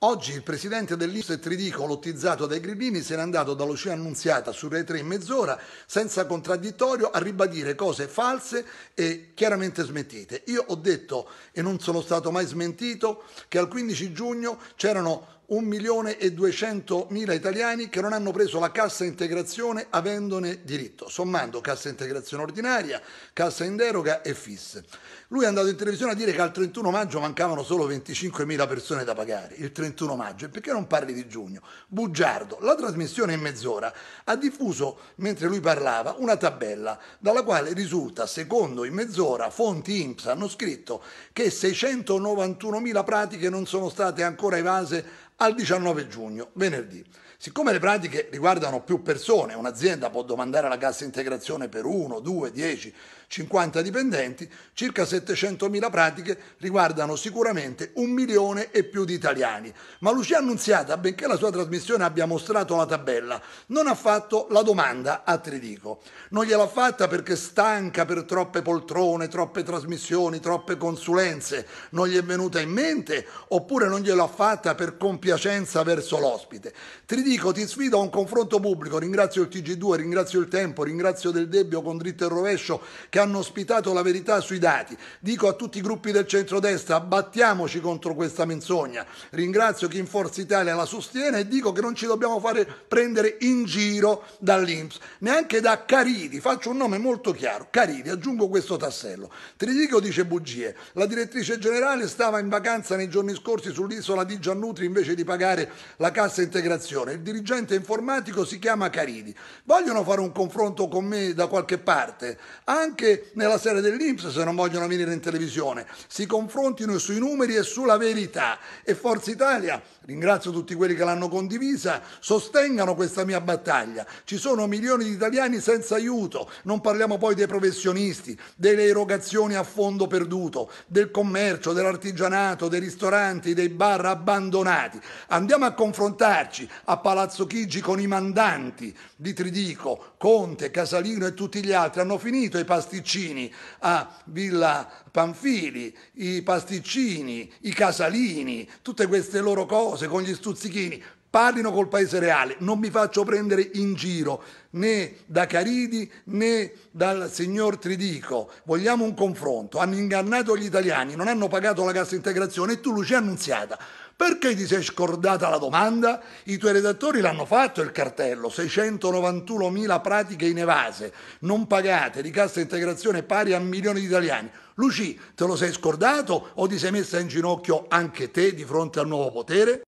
Oggi il presidente dell'Istituto Tridico, lottizzato dai grillini, se n'è andato da Lucia Annunziata su Rai 3 in mezz'ora, senza contraddittorio, a ribadire cose false e chiaramente smentite. Io ho detto, e non sono stato mai smentito, che al 15 giugno c'erano 1 milione e 200 italiani che non hanno preso la cassa integrazione avendone diritto, sommando cassa integrazione ordinaria, cassa in deroga e fisse. Lui è andato in televisione a dire che al 31 maggio mancavano solo 25 persone da pagare, il 31 maggio, e perché non parli di giugno? Bugiardo. La trasmissione in mezz'ora ha diffuso, mentre lui parlava, una tabella dalla quale risulta, secondo in mezz'ora, fonti INPS hanno scritto che 691 mila pratiche non sono state ancora evase al 19 giugno, venerdì. Siccome le pratiche riguardano più persone, un'azienda può domandare la cassa integrazione per 1, 2, 10, 50 dipendenti, circa 700.000 pratiche riguardano sicuramente un milione e più di italiani. Ma Lucia Annunziata, benché la sua trasmissione abbia mostrato la tabella, non ha fatto la domanda a Tridico. Non gliel'ha fatta perché stanca per troppe poltrone, troppe trasmissioni, troppe consulenze, non gli è venuta in mente, oppure non gliel'ha fatta per compiere compiacenza verso l'ospite. Ti dico, ti sfido a un confronto pubblico, ringrazio il TG2, ringrazio il Tempo, ringrazio Del Debbio con dritto e rovescio che hanno ospitato la verità sui dati. Dico a tutti i gruppi del centrodestra, battiamoci contro questa menzogna. Ringrazio chi in Forza Italia la sostiene e dico che non ci dobbiamo fare prendere in giro dall'Inps, neanche da Caridi. Faccio un nome molto chiaro, Caridi, aggiungo questo tassello. Tridico dice bugie. La direttrice generale stava in vacanza nei giorni scorsi sull'isola di Giannutri invece di pagare la cassa integrazione. Il dirigente informatico si chiama Caridi. Vogliono fare un confronto con me da qualche parte, anche nella serie dell'Inps se non vogliono venire in televisione. Si confrontino sui numeri e sulla verità. E Forza Italia Ringrazio tutti quelli che l'hanno condivisa, sostengano questa mia battaglia. Ci sono milioni di italiani senza aiuto, non parliamo poi dei professionisti, delle erogazioni a fondo perduto, del commercio, dell'artigianato, dei ristoranti, dei bar abbandonati. Andiamo a confrontarci a Palazzo Chigi con i mandanti di Tridico, Conte, Casalino e tutti gli altri. Hanno finito i pasticcini a Villa Panfili, i pasticcini, i casalini, tutte queste loro cose cose con gli stuzzichini, parlino col paese reale, non mi faccio prendere in giro né da Caridi né dal signor Tridico, vogliamo un confronto, hanno ingannato gli italiani, non hanno pagato la cassa integrazione e tu Lucia Annunziata perché ti sei scordata la domanda? I tuoi redattori l'hanno fatto il cartello, 691.000 pratiche inevase, non pagate, di cassa integrazione pari a milioni di italiani. Luci, te lo sei scordato o ti sei messa in ginocchio anche te di fronte al nuovo potere?